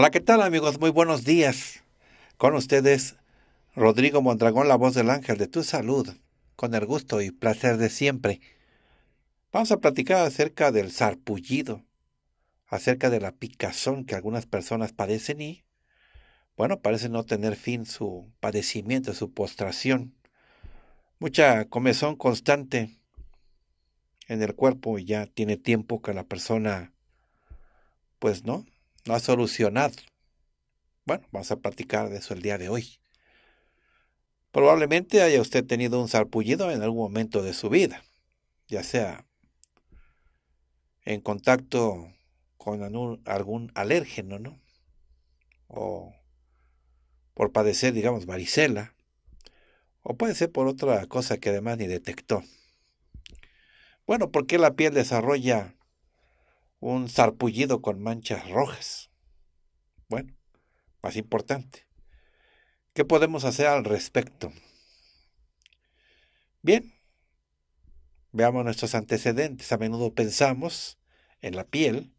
Hola, ¿qué tal amigos? Muy buenos días. Con ustedes, Rodrigo Mondragón, la voz del ángel de tu salud, con el gusto y placer de siempre. Vamos a platicar acerca del sarpullido, acerca de la picazón que algunas personas padecen y, bueno, parece no tener fin su padecimiento, su postración. Mucha comezón constante en el cuerpo y ya tiene tiempo que la persona, pues no, no ha solucionado. Bueno, vamos a platicar de eso el día de hoy. Probablemente haya usted tenido un sarpullido en algún momento de su vida, ya sea en contacto con algún alérgeno, ¿no? O por padecer, digamos, varicela, o puede ser por otra cosa que además ni detectó. Bueno, ¿por qué la piel desarrolla un zarpullido con manchas rojas. Bueno, más importante. ¿Qué podemos hacer al respecto? Bien, veamos nuestros antecedentes. A menudo pensamos en la piel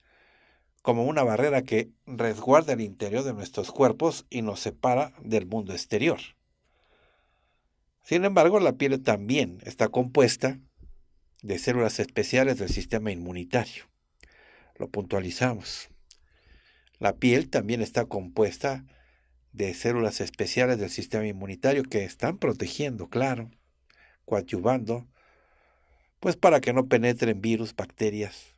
como una barrera que resguarda el interior de nuestros cuerpos y nos separa del mundo exterior. Sin embargo, la piel también está compuesta de células especiales del sistema inmunitario lo puntualizamos. La piel también está compuesta de células especiales del sistema inmunitario que están protegiendo, claro, coadyuvando, pues para que no penetren virus, bacterias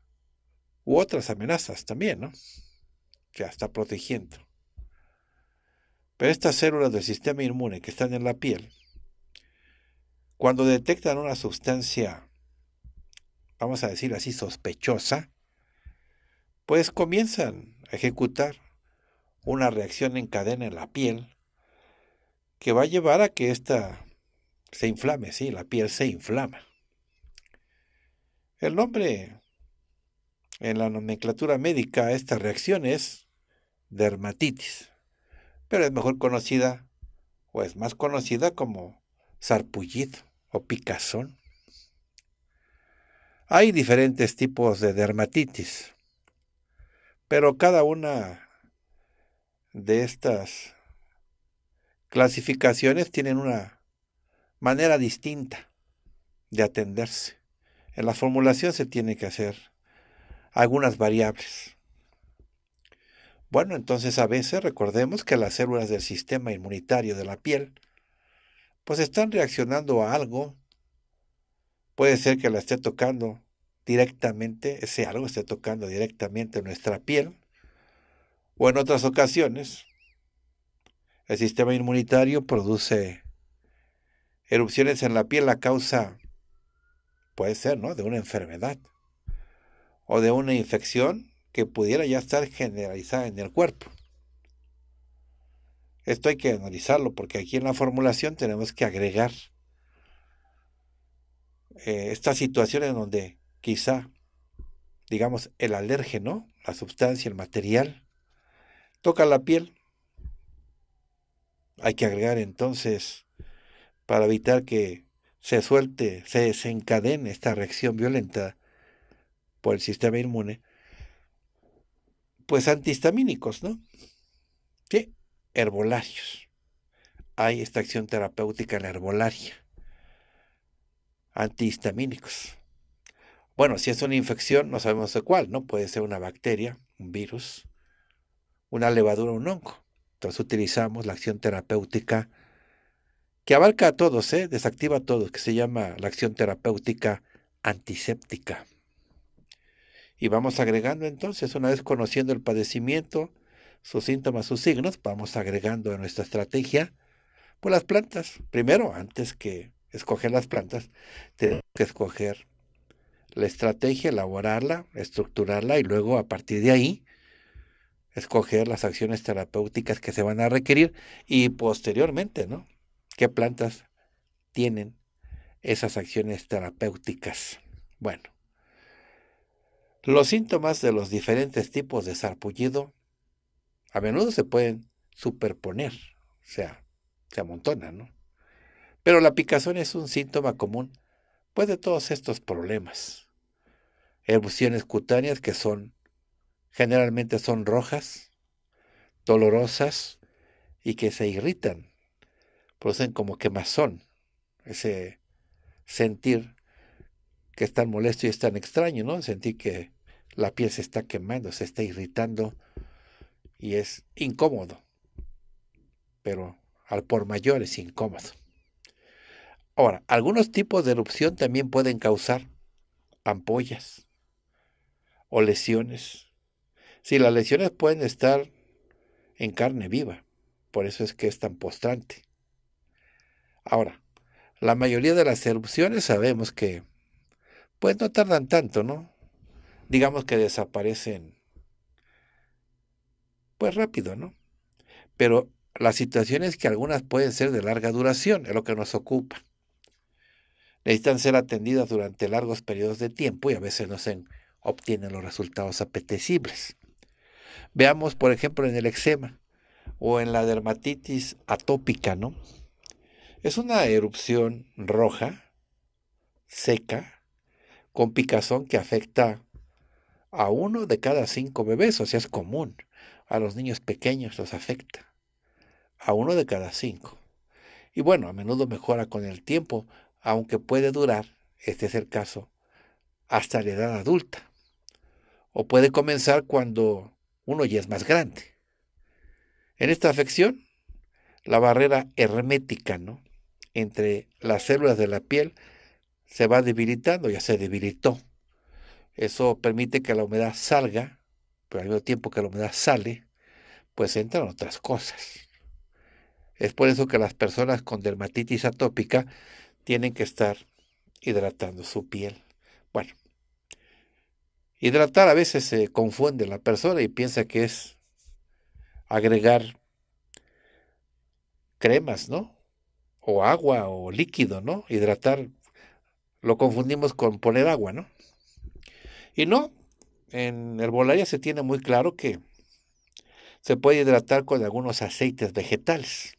u otras amenazas también, ¿no? Que está protegiendo. Pero estas células del sistema inmune que están en la piel, cuando detectan una sustancia, vamos a decir así, sospechosa, pues comienzan a ejecutar una reacción en cadena en la piel que va a llevar a que ésta se inflame, sí, la piel se inflama. El nombre en la nomenclatura médica a esta reacción es dermatitis, pero es mejor conocida o es más conocida como sarpullido o picazón. Hay diferentes tipos de dermatitis. Pero cada una de estas clasificaciones tienen una manera distinta de atenderse. En la formulación se tiene que hacer algunas variables. Bueno, entonces a veces recordemos que las células del sistema inmunitario de la piel pues están reaccionando a algo. Puede ser que la esté tocando directamente, ese algo esté tocando directamente nuestra piel, o en otras ocasiones, el sistema inmunitario produce erupciones en la piel la causa, puede ser, ¿no?, de una enfermedad o de una infección que pudiera ya estar generalizada en el cuerpo. Esto hay que analizarlo porque aquí en la formulación tenemos que agregar eh, estas situaciones donde quizá, digamos, el alérgeno, la sustancia, el material, toca la piel. Hay que agregar entonces, para evitar que se suelte, se desencadene esta reacción violenta por el sistema inmune, pues antihistamínicos, ¿no? ¿Qué? herbolarios. Hay esta acción terapéutica en la herbolaria. Antihistamínicos. Bueno, si es una infección, no sabemos de cuál, ¿no? Puede ser una bacteria, un virus, una levadura, un hongo. Entonces utilizamos la acción terapéutica que abarca a todos, ¿eh? desactiva a todos, que se llama la acción terapéutica antiséptica. Y vamos agregando entonces, una vez conociendo el padecimiento, sus síntomas, sus signos, vamos agregando a nuestra estrategia por pues, las plantas. Primero, antes que escoger las plantas, tenemos que escoger la estrategia, elaborarla, estructurarla y luego a partir de ahí escoger las acciones terapéuticas que se van a requerir y posteriormente, ¿no? ¿Qué plantas tienen esas acciones terapéuticas? Bueno, los síntomas de los diferentes tipos de sarpullido a menudo se pueden superponer, o sea, se amontonan, ¿no? Pero la picazón es un síntoma común pues de todos estos problemas erupciones cutáneas que son generalmente son rojas, dolorosas y que se irritan, producen como quemazón, ese sentir que es tan molesto y es tan extraño, ¿no? Sentir que la piel se está quemando, se está irritando y es incómodo, pero al por mayor es incómodo. Ahora, algunos tipos de erupción también pueden causar ampollas, o lesiones. Si las lesiones pueden estar en carne viva, por eso es que es tan postrante. Ahora, la mayoría de las erupciones sabemos que, pues no tardan tanto, ¿no? Digamos que desaparecen, pues rápido, ¿no? Pero la situación es que algunas pueden ser de larga duración, es lo que nos ocupa. Necesitan ser atendidas durante largos periodos de tiempo y a veces no se, obtienen los resultados apetecibles. Veamos, por ejemplo, en el eczema o en la dermatitis atópica, ¿no? Es una erupción roja, seca, con picazón que afecta a uno de cada cinco bebés, o sea, es común. A los niños pequeños los afecta. A uno de cada cinco. Y bueno, a menudo mejora con el tiempo, aunque puede durar, este es el caso, hasta la edad adulta o puede comenzar cuando uno ya es más grande. En esta afección, la barrera hermética ¿no? entre las células de la piel se va debilitando, ya se debilitó. Eso permite que la humedad salga, pero al mismo tiempo que la humedad sale, pues entran otras cosas. Es por eso que las personas con dermatitis atópica tienen que estar hidratando su piel. Bueno, Hidratar a veces se confunde la persona y piensa que es agregar cremas, ¿no? O agua o líquido, ¿no? Hidratar lo confundimos con poner agua, ¿no? Y no, en herbolaria se tiene muy claro que se puede hidratar con algunos aceites vegetales,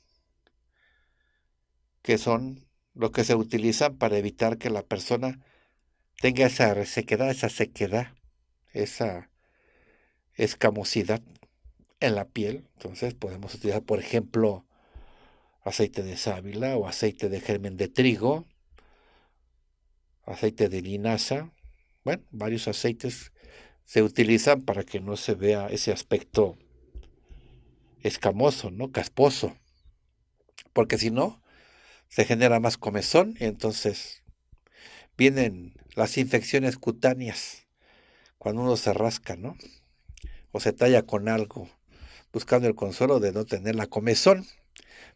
que son los que se utilizan para evitar que la persona tenga esa sequedad, esa sequedad esa escamosidad en la piel. Entonces podemos utilizar, por ejemplo, aceite de sábila o aceite de germen de trigo, aceite de linaza. Bueno, varios aceites se utilizan para que no se vea ese aspecto escamoso, ¿no? Casposo. Porque si no, se genera más comezón y entonces vienen las infecciones cutáneas cuando uno se rasca, ¿no? O se talla con algo, buscando el consuelo de no tener la comezón.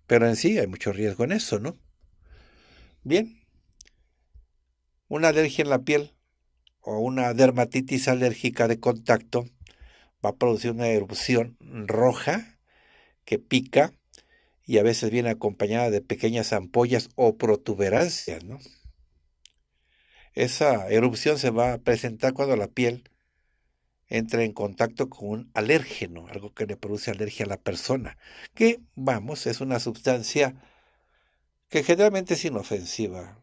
Pero en sí hay mucho riesgo en eso, ¿no? Bien. Una alergia en la piel o una dermatitis alérgica de contacto va a producir una erupción roja que pica y a veces viene acompañada de pequeñas ampollas o protuberancias, ¿no? Esa erupción se va a presentar cuando la piel entra en contacto con un alérgeno, algo que le produce alergia a la persona, que, vamos, es una sustancia que generalmente es inofensiva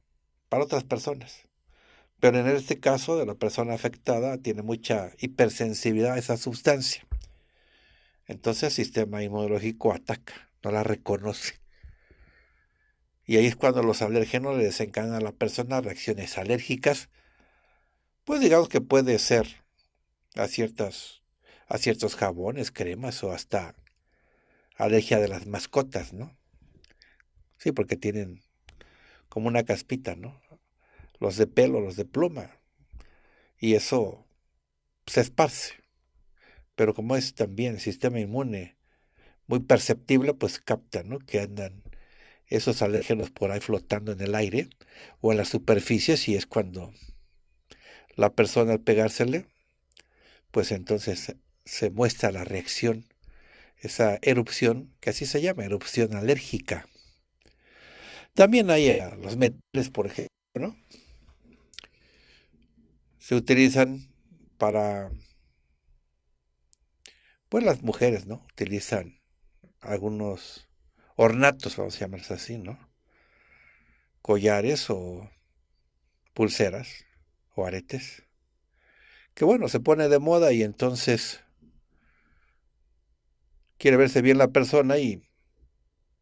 para otras personas. Pero en este caso de la persona afectada tiene mucha hipersensibilidad a esa sustancia. Entonces el sistema inmunológico ataca, no la reconoce. Y ahí es cuando los alérgenos le desencadenan a la persona reacciones alérgicas. Pues digamos que puede ser a ciertos, a ciertos jabones, cremas o hasta alergia de las mascotas, ¿no? Sí, porque tienen como una caspita, ¿no? Los de pelo, los de pluma. Y eso se esparce. Pero como es también sistema inmune muy perceptible, pues capta, ¿no? Que andan esos alérgenos por ahí flotando en el aire o en las superficies y es cuando la persona al pegársele pues entonces eh, se muestra la reacción, esa erupción, que así se llama, erupción alérgica. También hay eh, los metales, por ejemplo, ¿no? Se utilizan para, pues las mujeres, ¿no? Utilizan algunos ornatos, vamos a llamarlos así, ¿no? Collares o pulseras o aretes que bueno, se pone de moda y entonces quiere verse bien la persona y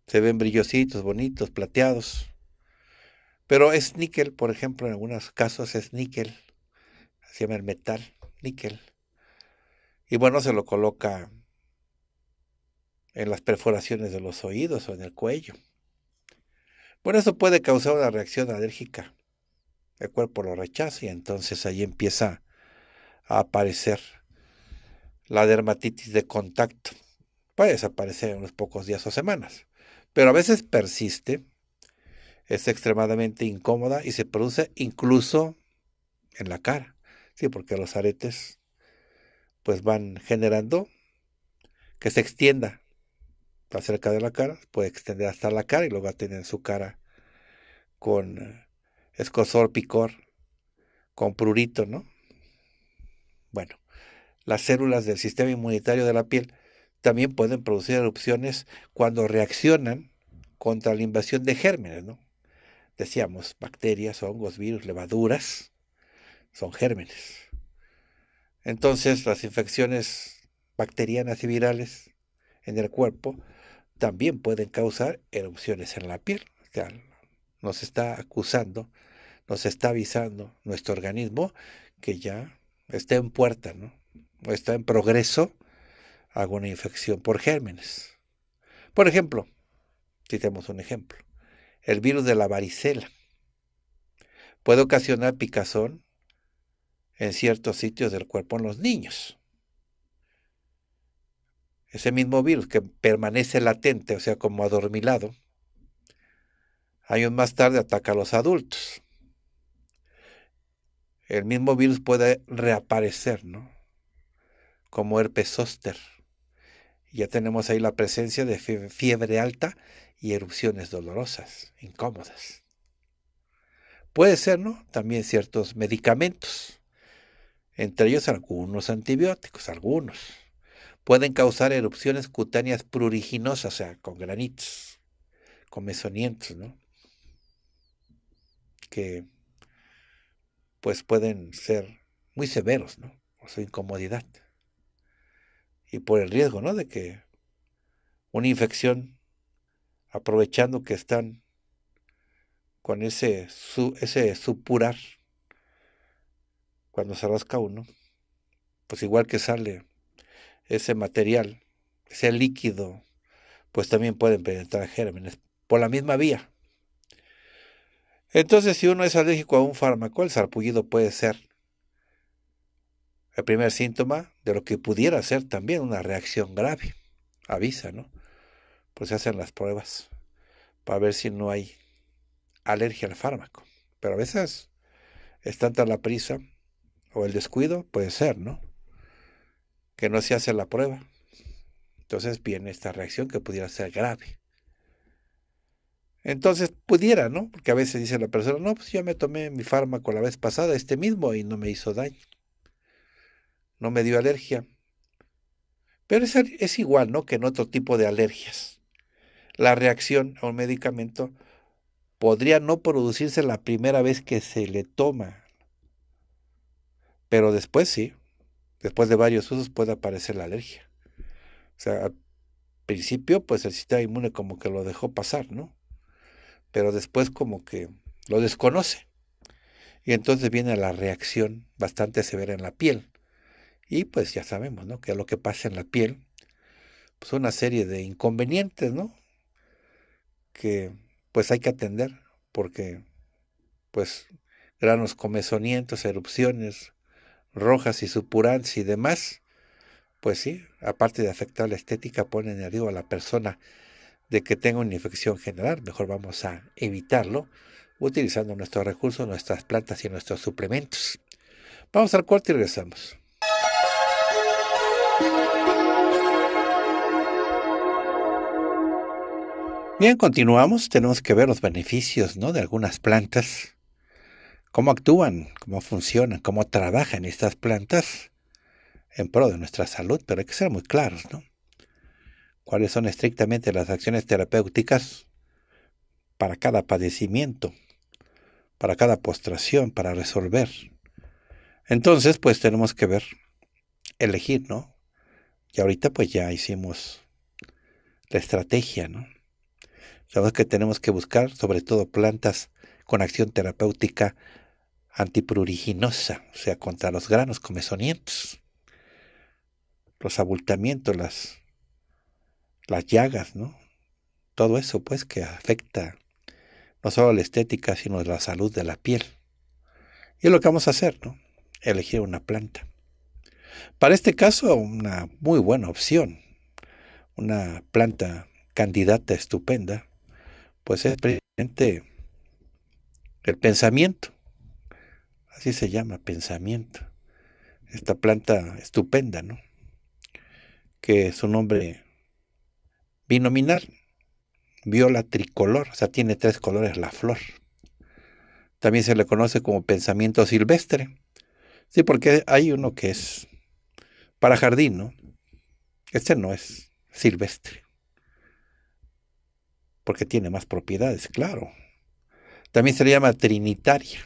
se ven brillositos, bonitos, plateados. Pero es níquel, por ejemplo, en algunos casos es níquel. Se llama el metal, níquel. Y bueno, se lo coloca en las perforaciones de los oídos o en el cuello. Bueno, eso puede causar una reacción alérgica. El cuerpo lo rechaza y entonces ahí empieza a aparecer. La dermatitis de contacto puede desaparecer en unos pocos días o semanas, pero a veces persiste, es extremadamente incómoda y se produce incluso en la cara, sí, porque los aretes pues van generando que se extienda cerca de la cara, puede extender hasta la cara y luego va a tener su cara con eh, escosor, picor, con prurito, ¿no? Bueno, las células del sistema inmunitario de la piel también pueden producir erupciones cuando reaccionan contra la invasión de gérmenes, ¿no? Decíamos, bacterias, hongos, virus, levaduras, son gérmenes. Entonces, las infecciones bacterianas y virales en el cuerpo también pueden causar erupciones en la piel. nos está acusando, nos está avisando nuestro organismo que ya está en puerta, ¿no? O está en progreso alguna infección por gérmenes. Por ejemplo, tenemos un ejemplo, el virus de la varicela puede ocasionar picazón en ciertos sitios del cuerpo en los niños. Ese mismo virus que permanece latente, o sea, como adormilado, años más tarde ataca a los adultos el mismo virus puede reaparecer, ¿no? Como herpes zóster. Ya tenemos ahí la presencia de fiebre alta y erupciones dolorosas, incómodas. Puede ser, ¿no? También ciertos medicamentos, entre ellos algunos antibióticos, algunos. Pueden causar erupciones cutáneas pruriginosas, o sea, con granitos, con mesonientos, ¿no? Que pues pueden ser muy severos, ¿no? Por su incomodidad. Y por el riesgo, ¿no? De que una infección, aprovechando que están con ese, ese supurar, cuando se rasca uno, pues igual que sale ese material, ese líquido, pues también pueden penetrar gérmenes por la misma vía. Entonces, si uno es alérgico a un fármaco, el sarpullido puede ser el primer síntoma de lo que pudiera ser también una reacción grave. Avisa, ¿no? Pues se hacen las pruebas para ver si no hay alergia al fármaco. Pero a veces es tanta la prisa o el descuido, puede ser, ¿no? Que no se hace la prueba. Entonces viene esta reacción que pudiera ser grave. Entonces, pudiera, ¿no? Porque a veces dice la persona, no, pues yo me tomé mi fármaco la vez pasada, este mismo, y no me hizo daño. No me dio alergia. Pero es, igual, ¿no? Que en otro tipo de alergias. La reacción a un medicamento podría no producirse la primera vez que se le toma. Pero después sí. Después de varios usos puede aparecer la alergia. O sea, al principio, pues el sistema inmune como que lo dejó pasar, ¿no? pero después como que lo desconoce. Y entonces viene la reacción bastante severa en la piel. Y pues ya sabemos, ¿no? Que lo que pasa en la piel, pues una serie de inconvenientes, ¿no? Que pues hay que atender, porque pues granos comezonientos, erupciones rojas y supurantes y demás, pues sí, aparte de afectar la estética, ponen arriba a la persona de que tenga una infección general, mejor vamos a evitarlo utilizando nuestros recursos, nuestras plantas y nuestros suplementos. Vamos al cuarto y regresamos. Bien, continuamos. Tenemos que ver los beneficios ¿no? de algunas plantas, cómo actúan, cómo funcionan, cómo trabajan estas plantas en pro de nuestra salud, pero hay que ser muy claros, ¿no? cuáles son estrictamente las acciones terapéuticas para cada padecimiento, para cada postración, para resolver. Entonces, pues tenemos que ver, elegir, ¿no? Y ahorita pues ya hicimos la estrategia, ¿no? Sabemos que tenemos que buscar sobre todo plantas con acción terapéutica antipruriginosa, o sea, contra los granos comezonientos, los abultamientos, las las llagas, ¿no? Todo eso, pues, que afecta no solo la estética, sino la salud de la piel. Y es lo que vamos a hacer, ¿no? Elegir una planta. Para este caso, una muy buena opción, una planta candidata estupenda, pues es precisamente el pensamiento. Así se llama, pensamiento. Esta planta estupenda, ¿no? Que su nombre Binominal, viola tricolor, o sea, tiene tres colores la flor. También se le conoce como pensamiento silvestre. Sí, porque hay uno que es para jardín, ¿no? Este no es silvestre. Porque tiene más propiedades, claro. También se le llama trinitaria.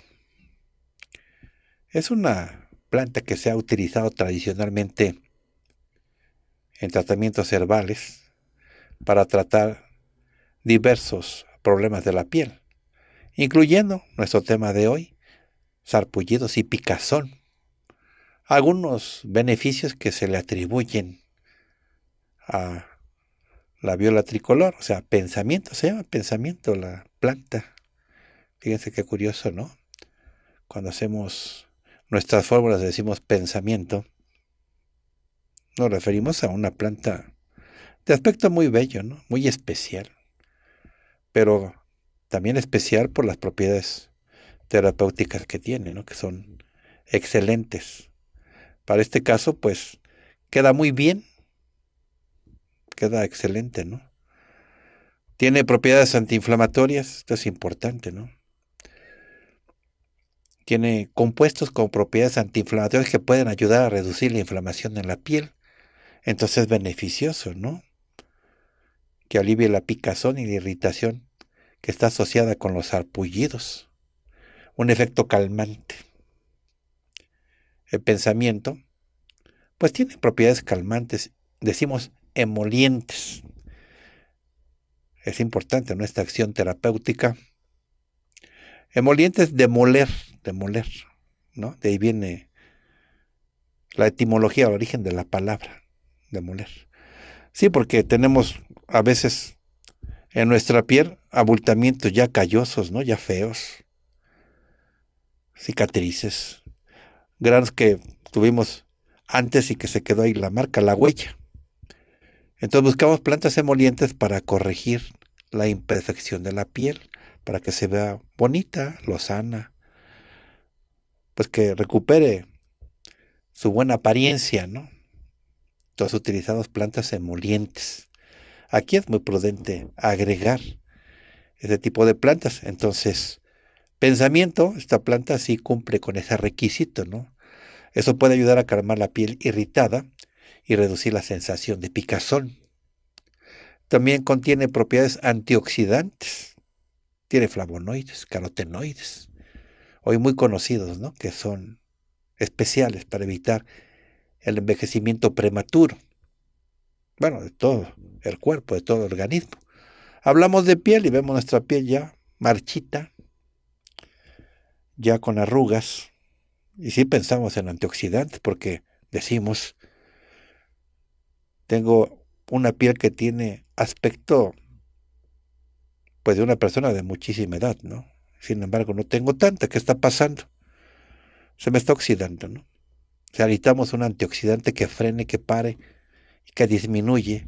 Es una planta que se ha utilizado tradicionalmente en tratamientos herbales para tratar diversos problemas de la piel, incluyendo nuestro tema de hoy, sarpullidos y picazón. Algunos beneficios que se le atribuyen a la viola tricolor, o sea, pensamiento, se llama pensamiento la planta. Fíjense qué curioso, ¿no? Cuando hacemos nuestras fórmulas decimos pensamiento, nos referimos a una planta de aspecto muy bello, ¿no? muy especial, pero también especial por las propiedades terapéuticas que tiene, ¿no? que son excelentes. Para este caso, pues queda muy bien, queda excelente, ¿no? Tiene propiedades antiinflamatorias, esto es importante, ¿no? Tiene compuestos con propiedades antiinflamatorias que pueden ayudar a reducir la inflamación en la piel, entonces es beneficioso, ¿no? que alivie la picazón y la irritación que está asociada con los arpullidos, un efecto calmante. El pensamiento, pues tiene propiedades calmantes, decimos emolientes. Es importante nuestra acción terapéutica. Emolientes demoler, demoler, ¿no? De ahí viene la etimología, el origen de la palabra, demoler. Sí, porque tenemos a veces en nuestra piel abultamientos ya callosos, ¿no? Ya feos. Cicatrices. Granos que tuvimos antes y que se quedó ahí la marca, la huella. Entonces buscamos plantas emolientes para corregir la imperfección de la piel, para que se vea bonita, lo sana, pues que recupere su buena apariencia, ¿no? Entonces utilizamos plantas emolientes. Aquí es muy prudente agregar ese tipo de plantas. Entonces, pensamiento, esta planta sí cumple con ese requisito, ¿no? Eso puede ayudar a calmar la piel irritada y reducir la sensación de picazón. También contiene propiedades antioxidantes. Tiene flavonoides, carotenoides, hoy muy conocidos, ¿no? Que son especiales para evitar el envejecimiento prematuro. Bueno, de todo, el cuerpo, de todo el organismo. Hablamos de piel y vemos nuestra piel ya marchita, ya con arrugas. Y si pensamos en antioxidantes porque decimos, tengo una piel que tiene aspecto pues de una persona de muchísima edad, ¿no? Sin embargo, no tengo tanta, ¿qué está pasando? Se me está oxidando, ¿no? necesitamos un antioxidante que frene, que pare, que disminuye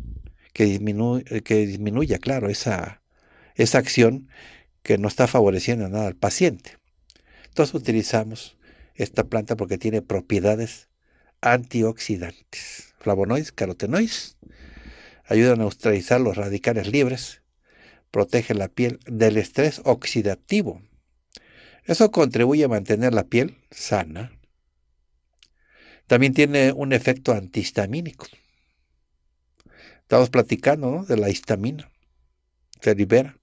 eh, que, disminuya, claro, esa, acción que no está favoreciendo nada al paciente. Entonces utilizamos esta planta porque tiene propiedades antioxidantes. Flavonoides, carotenoides, ayudan a neutralizar los radicales libres, protege la piel del estrés oxidativo. Eso contribuye a mantener la piel sana. También tiene un efecto antihistamínico. Estamos platicando de la histamina. Se libera.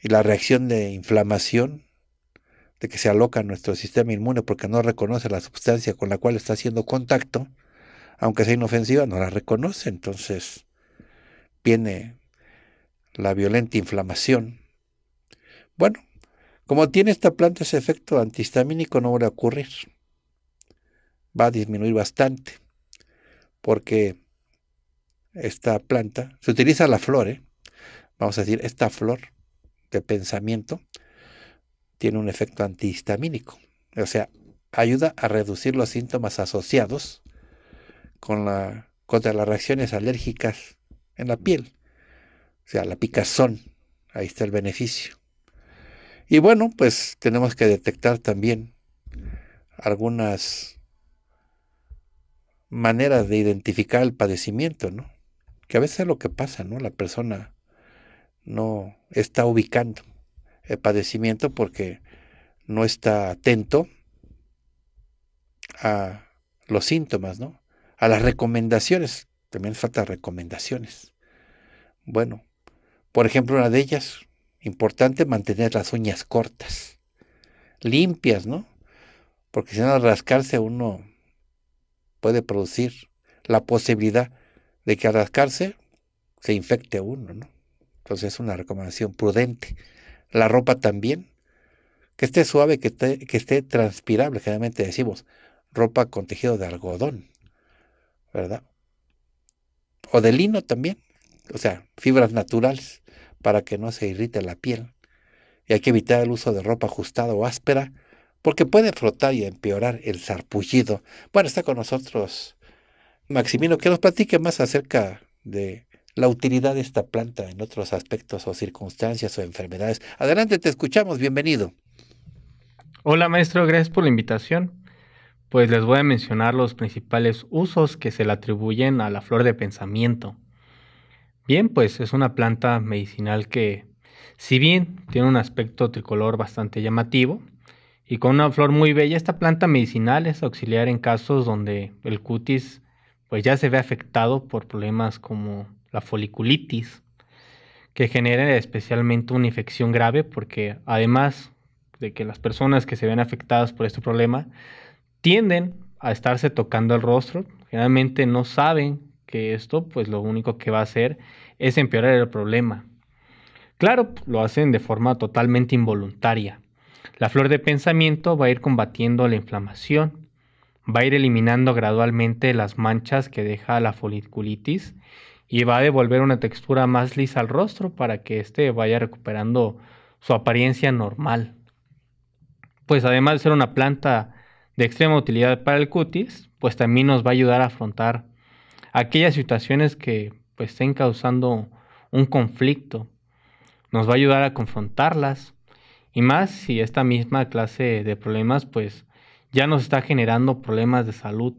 Y la reacción de inflamación, de que se aloca nuestro sistema inmune porque no reconoce la sustancia con la cual está haciendo contacto, aunque sea inofensiva, no la reconoce. Entonces viene la violenta inflamación. Bueno, como tiene esta planta ese efecto antihistamínico, no va a ocurrir. Va a disminuir bastante. Porque esta planta, se utiliza la flor, ¿eh? vamos a decir, esta flor de pensamiento tiene un efecto antihistamínico, o sea, ayuda a reducir los síntomas asociados con la, contra las reacciones alérgicas en la piel, o sea, la picazón, ahí está el beneficio. Y bueno, pues tenemos que detectar también algunas maneras de identificar el padecimiento, ¿no? que a veces es lo que pasa, ¿no? La persona no está ubicando el padecimiento porque no está atento a los síntomas, ¿no? A las recomendaciones. También falta recomendaciones. Bueno, por ejemplo, una de ellas, importante mantener las uñas cortas, limpias, ¿no? Porque si no, al rascarse uno puede producir la posibilidad de que al rascarse se infecte uno, ¿no? Entonces es una recomendación prudente. La ropa también, que esté suave, que esté, transpirable, generalmente decimos, ropa con tejido de algodón, ¿verdad? O de lino también, o sea, fibras naturales para que no se irrite la piel. Y hay que evitar el uso de ropa ajustada o áspera, porque puede frotar y empeorar el sarpullido. Bueno, está con nosotros Maximino, que nos platique más acerca de la utilidad de esta planta en otros aspectos o circunstancias o enfermedades. Adelante, te escuchamos, bienvenido. Hola maestro, gracias por la invitación. Pues les voy a mencionar los principales usos que se le atribuyen a la flor de pensamiento. Bien, pues es una planta medicinal que, si bien tiene un aspecto tricolor bastante llamativo y con una flor muy bella, esta planta medicinal es auxiliar en casos donde el cutis pues ya se ve afectado por problemas como la foliculitis, que genera especialmente una infección grave porque además de que las personas que se ven afectadas por este problema tienden a estarse tocando el rostro, generalmente no saben que esto pues lo único que va a hacer es empeorar el problema. Claro, lo hacen de forma totalmente involuntaria. La flor de pensamiento va a ir combatiendo la inflamación va a ir eliminando gradualmente las manchas que deja la foliculitis y va a devolver una textura más lisa al rostro para que éste vaya recuperando su apariencia normal. Pues además de ser una planta de extrema utilidad para el cutis, pues también nos va a ayudar a afrontar aquellas situaciones que pues, estén causando un conflicto. Nos va a ayudar a confrontarlas y más si esta misma clase de problemas pues ya nos está generando problemas de salud.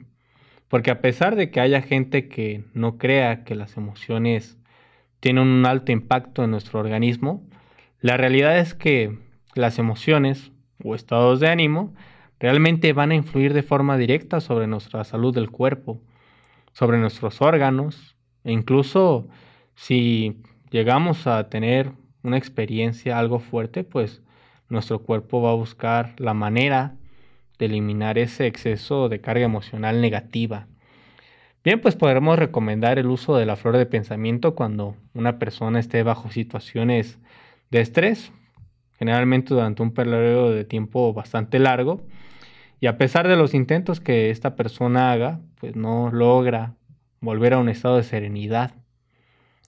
Porque a pesar de que haya gente que no crea que las emociones tienen un alto impacto en nuestro organismo, la realidad es que las emociones o estados de ánimo realmente van a influir de forma directa sobre nuestra salud del cuerpo, sobre nuestros órganos, e incluso si llegamos a tener una experiencia algo fuerte, pues nuestro cuerpo va a buscar la manera de eliminar ese exceso de carga emocional negativa. Bien, pues podremos recomendar el uso de la flor de pensamiento cuando una persona esté bajo situaciones de estrés, generalmente durante un periodo de tiempo bastante largo, y a pesar de los intentos que esta persona haga, pues no logra volver a un estado de serenidad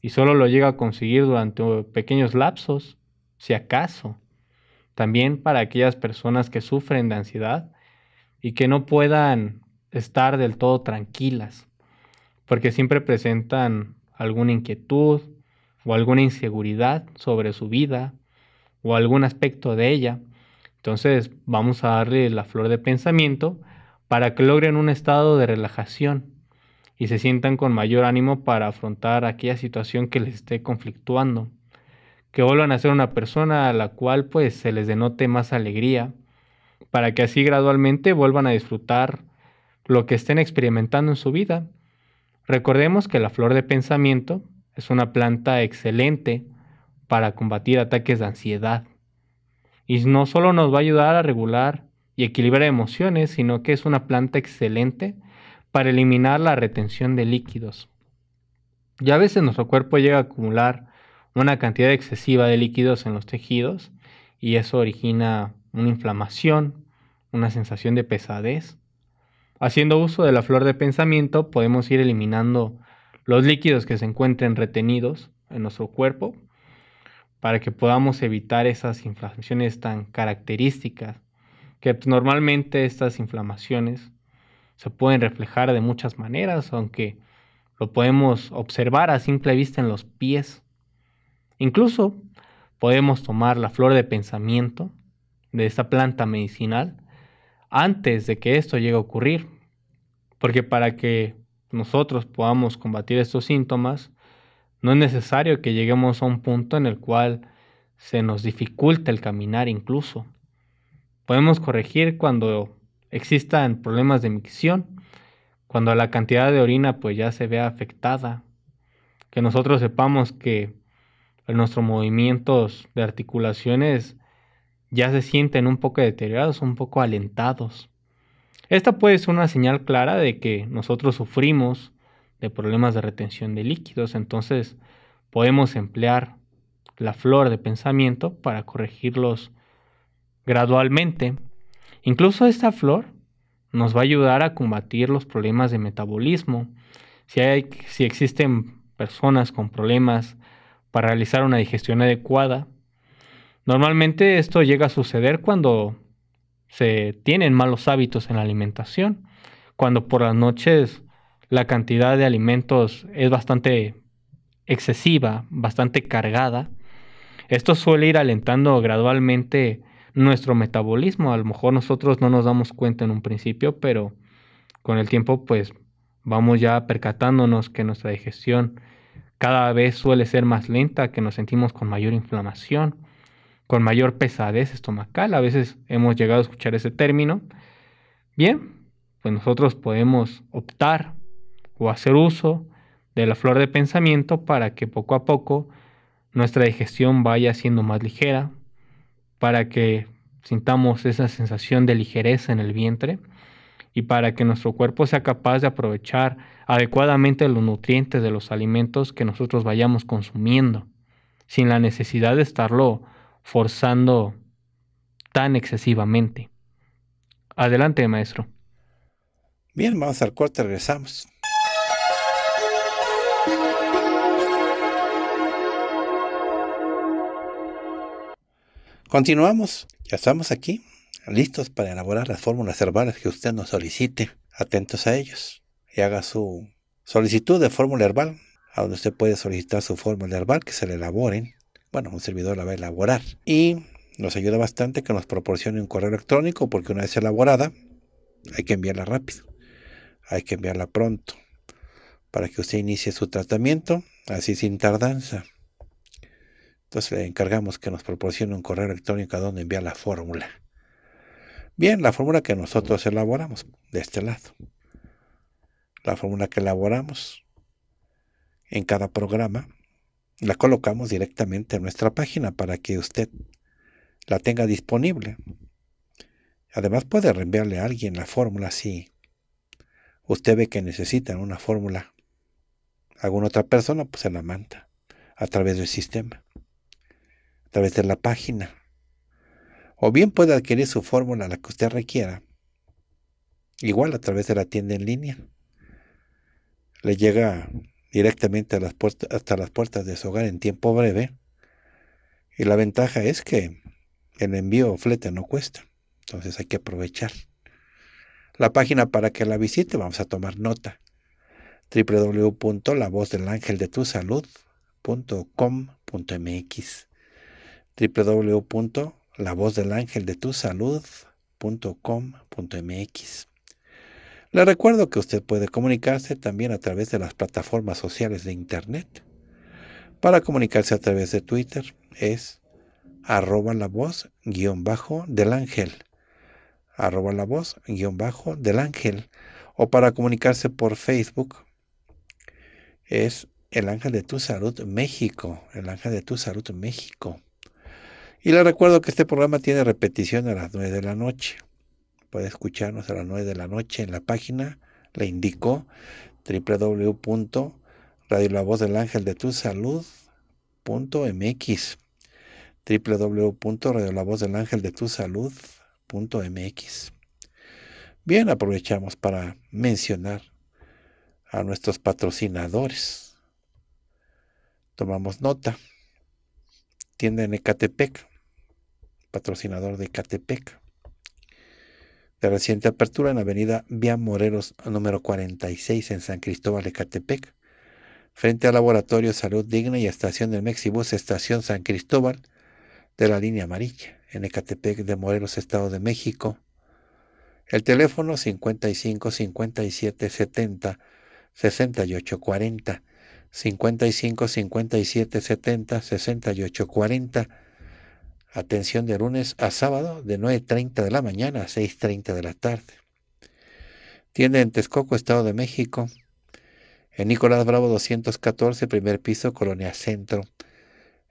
y solo lo llega a conseguir durante pequeños lapsos, si acaso. También para aquellas personas que sufren de ansiedad, y que no puedan estar del todo tranquilas, porque siempre presentan alguna inquietud o alguna inseguridad sobre su vida o algún aspecto de ella. Entonces vamos a darle la flor de pensamiento para que logren un estado de relajación y se sientan con mayor ánimo para afrontar aquella situación que les esté conflictuando. Que vuelvan a ser una persona a la cual pues se les denote más alegría, para que así gradualmente vuelvan a disfrutar lo que estén experimentando en su vida. Recordemos que la flor de pensamiento es una planta excelente para combatir ataques de ansiedad. Y no solo nos va a ayudar a regular y equilibrar emociones, sino que es una planta excelente para eliminar la retención de líquidos. Ya a veces nuestro cuerpo llega a acumular una cantidad excesiva de líquidos en los tejidos y eso origina una inflamación, una sensación de pesadez. Haciendo uso de la flor de pensamiento podemos ir eliminando los líquidos que se encuentren retenidos en nuestro cuerpo para que podamos evitar esas inflamaciones tan características, que normalmente estas inflamaciones se pueden reflejar de muchas maneras, aunque lo podemos observar a simple vista en los pies. Incluso podemos tomar la flor de pensamiento de esta planta medicinal antes de que esto llegue a ocurrir. Porque para que nosotros podamos combatir estos síntomas, no es necesario que lleguemos a un punto en el cual se nos dificulta el caminar incluso. Podemos corregir cuando existan problemas de micción, cuando la cantidad de orina pues ya se vea afectada, que nosotros sepamos que nuestros movimientos de articulaciones ya se sienten un poco deteriorados, un poco alentados. Esta puede ser una señal clara de que nosotros sufrimos de problemas de retención de líquidos, entonces podemos emplear la flor de pensamiento para corregirlos gradualmente. Incluso esta flor nos va a ayudar a combatir los problemas de metabolismo. Si, hay, si existen personas con problemas para realizar una digestión adecuada, Normalmente esto llega a suceder cuando se tienen malos hábitos en la alimentación, cuando por las noches la cantidad de alimentos es bastante excesiva, bastante cargada. Esto suele ir alentando gradualmente nuestro metabolismo. A lo mejor nosotros no nos damos cuenta en un principio, pero con el tiempo pues vamos ya percatándonos que nuestra digestión cada vez suele ser más lenta, que nos sentimos con mayor inflamación con mayor pesadez estomacal. A veces hemos llegado a escuchar ese término. Bien, pues nosotros podemos optar o hacer uso de la flor de pensamiento para que poco a poco nuestra digestión vaya siendo más ligera, para que sintamos esa sensación de ligereza en el vientre y para que nuestro cuerpo sea capaz de aprovechar adecuadamente los nutrientes de los alimentos que nosotros vayamos consumiendo, sin la necesidad de estarlo forzando tan excesivamente. Adelante, maestro. Bien, vamos al corte, regresamos. Continuamos, ya estamos aquí, listos para elaborar las fórmulas herbales que usted nos solicite, atentos a ellos, y haga su solicitud de fórmula herbal, a donde usted puede solicitar su fórmula herbal que se le elaboren bueno, un servidor la va a elaborar. Y nos ayuda bastante que nos proporcione un correo electrónico porque una vez elaborada hay que enviarla rápido, hay que enviarla pronto para que usted inicie su tratamiento así sin tardanza. Entonces le encargamos que nos proporcione un correo electrónico a donde enviar la fórmula. Bien, la fórmula que nosotros elaboramos de este lado. La fórmula que elaboramos en cada programa la colocamos directamente en nuestra página para que usted la tenga disponible. Además puede reenviarle a alguien la fórmula si usted ve que necesitan una fórmula. Alguna otra persona pues se la manda a través del sistema, a través de la página. O bien puede adquirir su fórmula la que usted requiera, igual a través de la tienda en línea. Le llega directamente las puertas, hasta las puertas de su hogar en tiempo breve. Y la ventaja es que el envío o flete no cuesta. Entonces hay que aprovechar. La página para que la visite, vamos a tomar nota. www.lavozdelangeldetusalud.com.mx www.lavozdelangeldetusalud.com.mx le recuerdo que usted puede comunicarse también a través de las plataformas sociales de Internet. Para comunicarse a través de Twitter es arroba la voz guión bajo del ángel. Arroba la voz guión bajo del ángel. O para comunicarse por Facebook es el ángel de tu salud México. El ángel de tu salud México. Y le recuerdo que este programa tiene repetición a las 9 de la noche. Puede escucharnos a las 9 de la noche en la página, le indico www.radio la del ángel de tu Bien, aprovechamos para mencionar a nuestros patrocinadores. Tomamos nota. Tienda en Ecatepec, patrocinador de Ecatepec de reciente apertura en la avenida Vía Moreros número 46 en San Cristóbal Ecatepec, frente al Laboratorio Salud Digna y Estación del Mexibus, Estación San Cristóbal de la línea amarilla, en Ecatepec de Morelos, Estado de México. El teléfono 55 57 70 68 40 55 57 70 68 40 Atención de lunes a sábado de 9.30 de la mañana a 6.30 de la tarde. Tienda en Texcoco, Estado de México. En Nicolás Bravo 214, primer piso, Colonia Centro,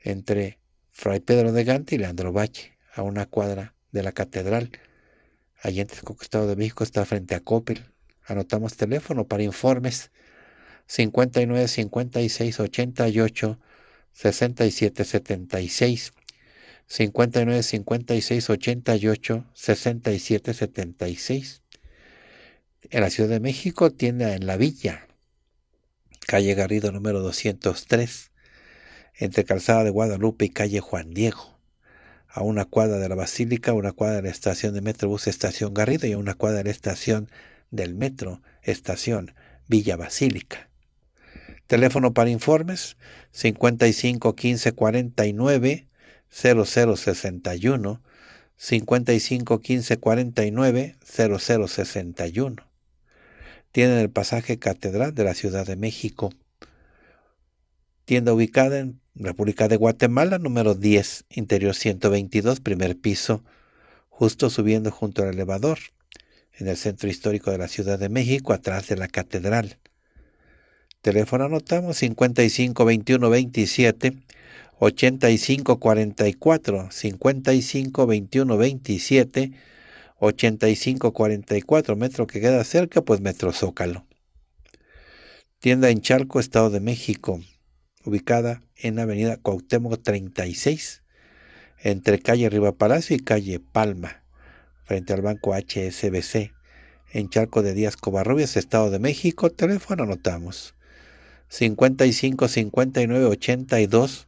entre Fray Pedro de Gante y Leandro Bache, a una cuadra de la Catedral. Allí en Texcoco, Estado de México, está frente a Coppel. Anotamos teléfono para informes 59 56 88 67 76. 59 56 88 67 76. En la Ciudad de México, tienda en la Villa, calle Garrido número 203, entre Calzada de Guadalupe y calle Juan Diego, a una cuadra de la Basílica, una cuadra de la estación de Metrobús Estación Garrido y a una cuadra de la estación del Metro Estación Villa Basílica. Teléfono para informes 55 15 49 0061 49 0061. Tienen el pasaje Catedral de la Ciudad de México. Tienda ubicada en República de Guatemala, número 10, interior 122, primer piso, justo subiendo junto al elevador, en el centro histórico de la Ciudad de México, atrás de la catedral. Teléfono anotamos 55 21 27 8544 ochenta 55 21 27 y metro que queda cerca pues metro Zócalo tienda en Charco Estado de México ubicada en Avenida Cuauhtémoc 36 entre calle Riva Palacio y calle Palma frente al banco HSBC en Charco de Díaz Covarrubias Estado de México teléfono anotamos 55 59 82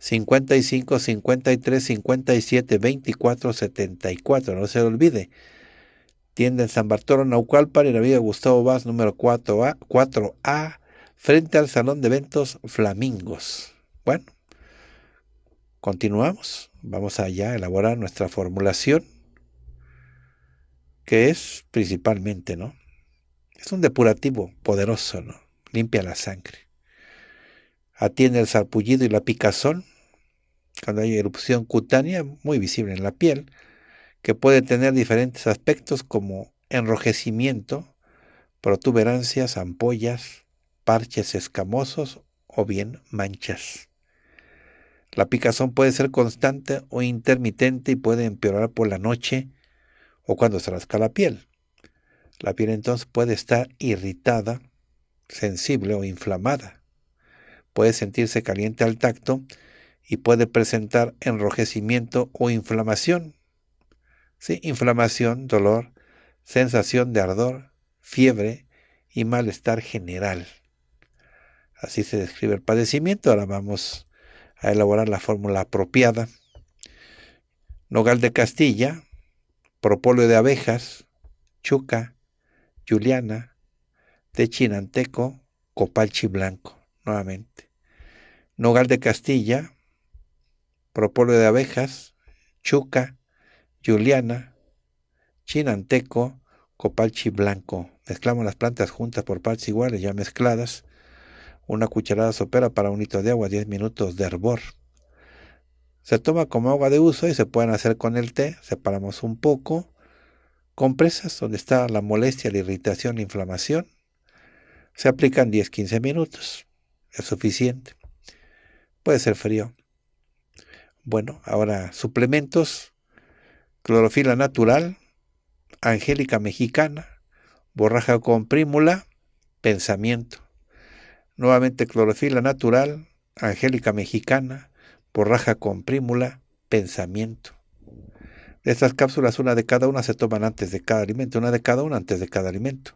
55, 53, 57, 24, 74. No se olvide. Tienda en San Bartolo, Naucalpan en la Vía Gustavo Vaz, número 4A, 4A, frente al Salón de Eventos Flamingos. Bueno, continuamos. Vamos allá a elaborar nuestra formulación, que es principalmente, ¿no? Es un depurativo poderoso, ¿no? Limpia la sangre atiende el sarpullido y la picazón cuando hay erupción cutánea muy visible en la piel, que puede tener diferentes aspectos como enrojecimiento, protuberancias, ampollas, parches escamosos o bien manchas. La picazón puede ser constante o intermitente y puede empeorar por la noche o cuando se rasca la piel. La piel entonces puede estar irritada, sensible o inflamada. Puede sentirse caliente al tacto y puede presentar enrojecimiento o inflamación. ¿Sí? Inflamación, dolor, sensación de ardor, fiebre y malestar general. Así se describe el padecimiento. Ahora vamos a elaborar la fórmula apropiada. Nogal de Castilla, propóleo de abejas, chuca, juliana, de chinanteco, copalchi blanco, nuevamente. Nogal de Castilla, propóleo de abejas, chuca, juliana, chinanteco, copalchi blanco. Mezclamos las plantas juntas por partes iguales, ya mezcladas. Una cucharada sopera para un litro de agua, 10 minutos de hervor. Se toma como agua de uso y se pueden hacer con el té. Separamos un poco. Compresas, donde está la molestia, la irritación, la inflamación. Se aplican 10-15 minutos. Es suficiente. Puede ser frío. Bueno, ahora suplementos, clorofila natural, angélica mexicana, borraja con prímula, pensamiento. Nuevamente clorofila natural, angélica mexicana, borraja con prímula, pensamiento. De estas cápsulas, una de cada una se toman antes de cada alimento, una de cada una antes de cada alimento.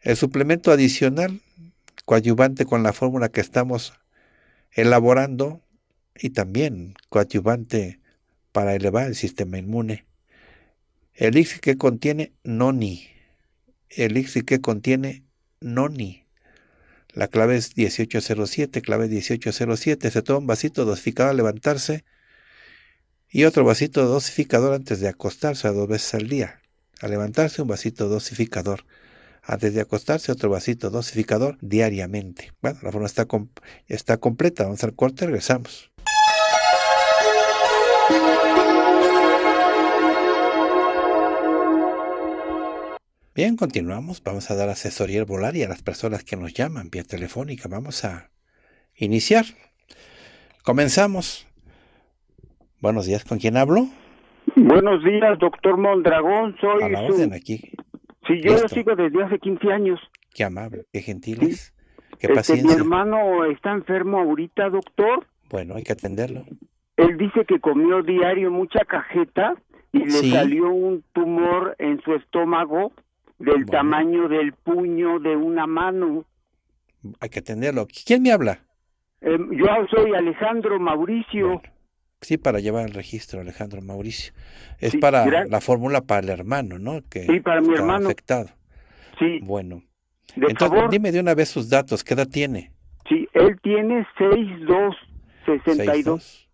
El suplemento adicional, coadyuvante con la fórmula que estamos elaborando, y también coadyuvante para elevar el sistema inmune. Elixir que contiene noni. Elixir que contiene noni. La clave es 1807, clave 1807. Se toma un vasito dosificador al levantarse y otro vasito dosificador antes de acostarse a dos veces al día. Al levantarse un vasito dosificador. Antes de acostarse otro vasito dosificador diariamente. Bueno, la forma está, está completa. Vamos al corte, regresamos. Bien, continuamos. Vamos a dar asesoría al y a las personas que nos llaman vía telefónica. Vamos a iniciar. Comenzamos. Buenos días, ¿con quién hablo? Buenos días, doctor Mondragón. Soy a la orden su... aquí. Sí, yo lo sigo desde hace 15 años. Qué amable, qué gentiles, es, qué paciente mi hermano está enfermo ahorita, doctor. Bueno, hay que atenderlo. Él dice que comió diario mucha cajeta y le salió un tumor en su estómago del tamaño del puño de una mano. Hay que atenderlo. ¿Quién me habla? Em, yo soy Alejandro Mauricio. Sí, para llevar el registro, Alejandro Mauricio. Es para la fórmula para el hermano, ¿no? Que sí, para mi hermano. Afectado. Sí. Bueno. Entonces, dime de una vez sus datos. ¿Qué edad tiene? Sí, él tiene 6'2", 62.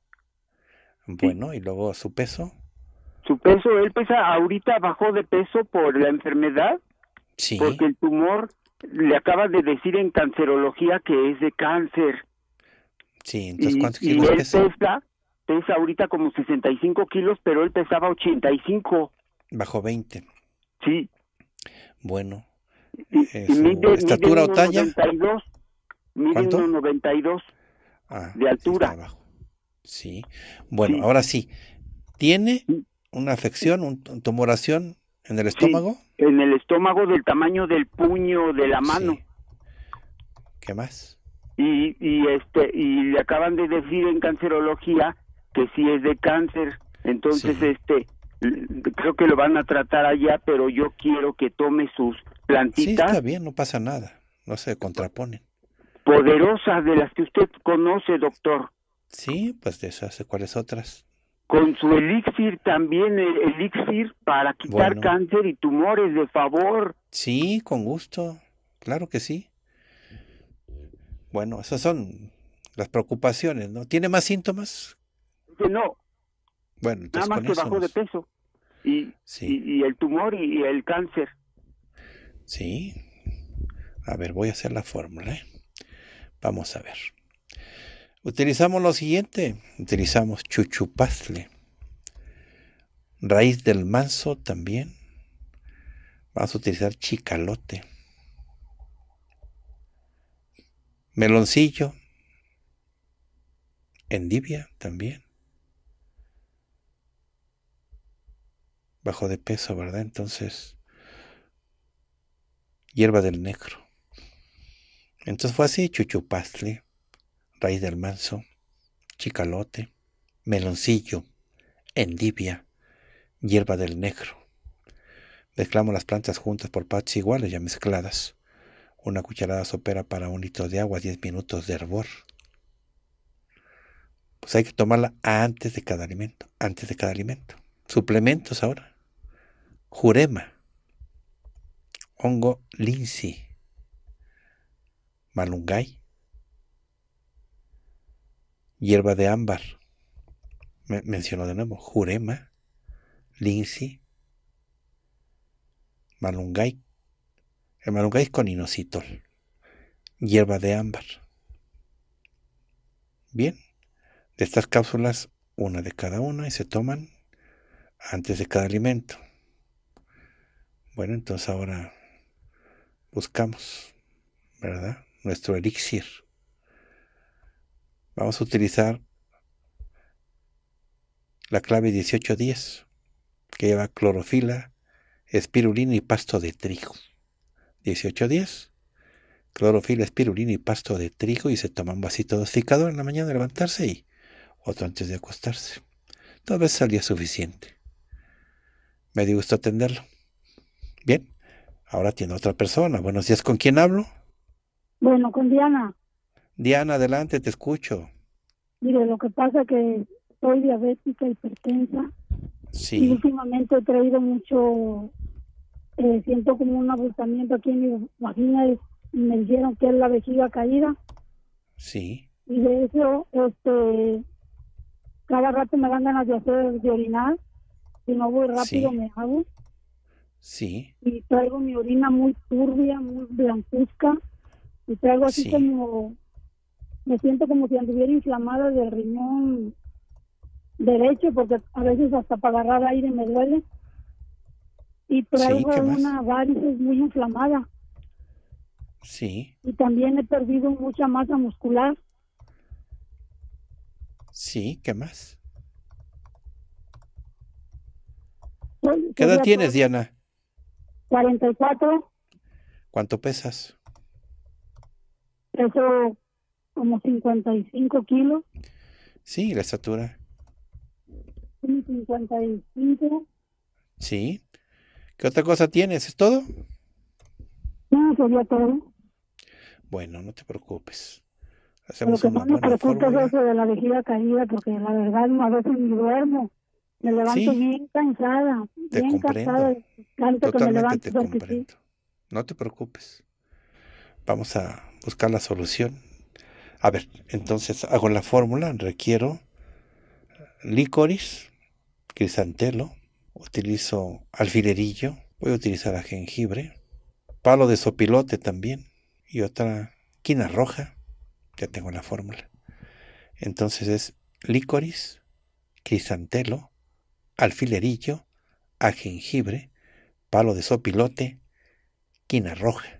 Bueno, y luego su peso. Su peso, él pesa, ahorita bajó de peso por la enfermedad, sí. porque el tumor le acaba de decir en cancerología que es de cáncer. Sí, entonces ¿cuántos kilos él pesa? pesa? ahorita como 65 kilos, pero él pesaba 85. Bajo 20. Sí. Bueno. Y, ¿Estatura o talla? 92, mide ah, de altura. abajo. Sí. Bueno, ahora sí. ¿Tiene una afección, una tumoración en el estómago? en el estómago del tamaño del puño de la mano. ¿Qué más? Y, este y le acaban de decir en cancerología que sí es de cáncer. Entonces, este creo que lo van a tratar allá, pero yo quiero que tome sus plantitas. Sí, está bien, no pasa nada. No se contraponen. Poderosas de las que usted conoce, doctor. Sí, pues de esas, ¿cuáles otras? Con su elixir también, el elixir para quitar cáncer y tumores, de favor. Sí, con gusto, claro que sí. Bueno, esas son las preocupaciones, ¿no? ¿Tiene más síntomas? No. Bueno, nada más que bajó de peso. Y, el tumor y, el cáncer. Sí. A ver, voy a hacer la fórmula. ¿eh? Vamos a ver. Utilizamos lo siguiente, utilizamos chuchupazle, raíz del manso también. Vamos a utilizar chicalote, meloncillo, endivia también. Bajo de peso, ¿verdad? Entonces, hierba del negro. Entonces fue así, chuchupazle raíz del manso, chicalote, meloncillo, endivia, hierba del negro. Mezclamos las plantas juntas por partes iguales ya mezcladas. Una cucharada sopera para un litro de agua, 10 minutos de hervor. Pues hay que tomarla antes de cada alimento, antes de cada alimento. Suplementos ahora. Jurema, hongo linsi, malungay, hierba de ámbar, menciono de nuevo, jurema, linsi, malungay, el malungay es con inositol, hierba de ámbar. Bien, de estas cápsulas, una de cada una y se toman antes de cada alimento. Bueno, entonces ahora buscamos, ¿verdad? Nuestro elixir. Vamos a utilizar la clave 1810, que lleva clorofila, espirulina y pasto de trigo. 1810, clorofila, espirulina y pasto de trigo y se toma un vasito dosificador en la mañana de levantarse y otro antes de acostarse. Tal vez salía suficiente. Me dio gusto atenderlo. Bien, ahora tiene otra persona. Buenos días, ¿con quién hablo? Bueno, con Diana. Diana, adelante, te escucho. Mire, lo que pasa que soy diabética, hipertensa. Sí. Y últimamente he traído mucho, eh, siento como un abultamiento aquí en mi vagina y me dijeron que es la vejiga caída. Sí. Y de eso, este, cada rato me dan ganas de hacer, de orinar. Si no voy rápido me hago. Sí. Y traigo mi orina muy turbia, muy blancuzca. Y traigo así como me siento como si anduviera inflamada del riñón derecho, porque a veces hasta para agarrar aire me duele. Y traigo una varices muy inflamada. Sí. Y también he perdido mucha masa muscular. Sí, ¿qué más? ¿Qué edad tienes, Diana? 44. ¿Cuánto pesas? Peso como 55 kilos. Sí, la estatura. 55. Sí. ¿Qué otra cosa tienes? ¿Es todo? No, sería todo. Bueno, no te preocupes. Hacemos Lo que no me preocupa es eso de la vejiga caída, porque la verdad a veces me duermo. Me levanto bien cansada, bien cansada. Tanto que me levanto te comprendo. No te preocupes. Vamos a buscar la solución. A ver, entonces hago la fórmula, requiero licoris, crisantelo, utilizo alfilerillo, voy a utilizar a jengibre, palo de sopilote también y otra quina roja. Ya tengo la fórmula. Entonces es licoris, crisantelo, alfilerillo, a jengibre, palo de sopilote, quina roja.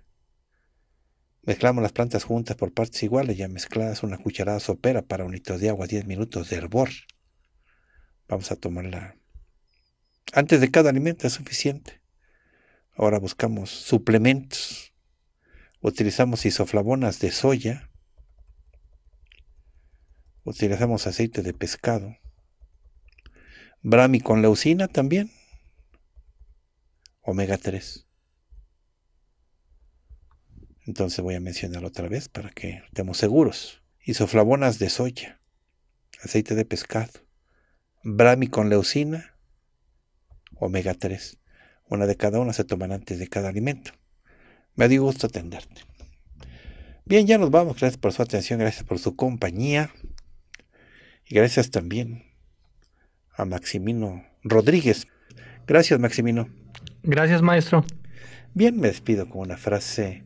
Mezclamos las plantas juntas por partes iguales, ya mezcladas una cucharada sopera para un litro de agua, 10 minutos de hervor. Vamos a tomarla antes de cada alimento, es suficiente. Ahora buscamos suplementos. Utilizamos isoflavonas de soya. Utilizamos aceite de pescado. Brami con leucina también. Omega 3. Entonces voy a mencionar otra vez para que estemos seguros. Isoflavonas de soya, aceite de pescado, brami con leucina, omega 3. Una de cada una se toman antes de cada alimento. Me dio gusto atenderte. Bien, ya nos vamos. Gracias por su atención, gracias por su compañía. Y gracias también a Maximino Rodríguez. Gracias, Maximino. Gracias, maestro. Bien, me despido con una frase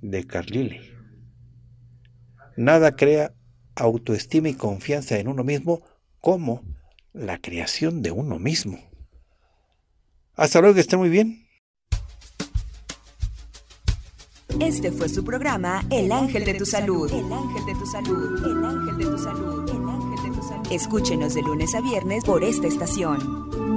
de Carlile Nada crea autoestima y confianza en uno mismo como la creación de uno mismo. Hasta luego, que esté muy bien. Este fue su programa El Ángel de tu Salud. El Ángel de tu Salud. El Ángel de tu Salud. El Ángel de tu Salud. Escúchenos de lunes a viernes por esta estación.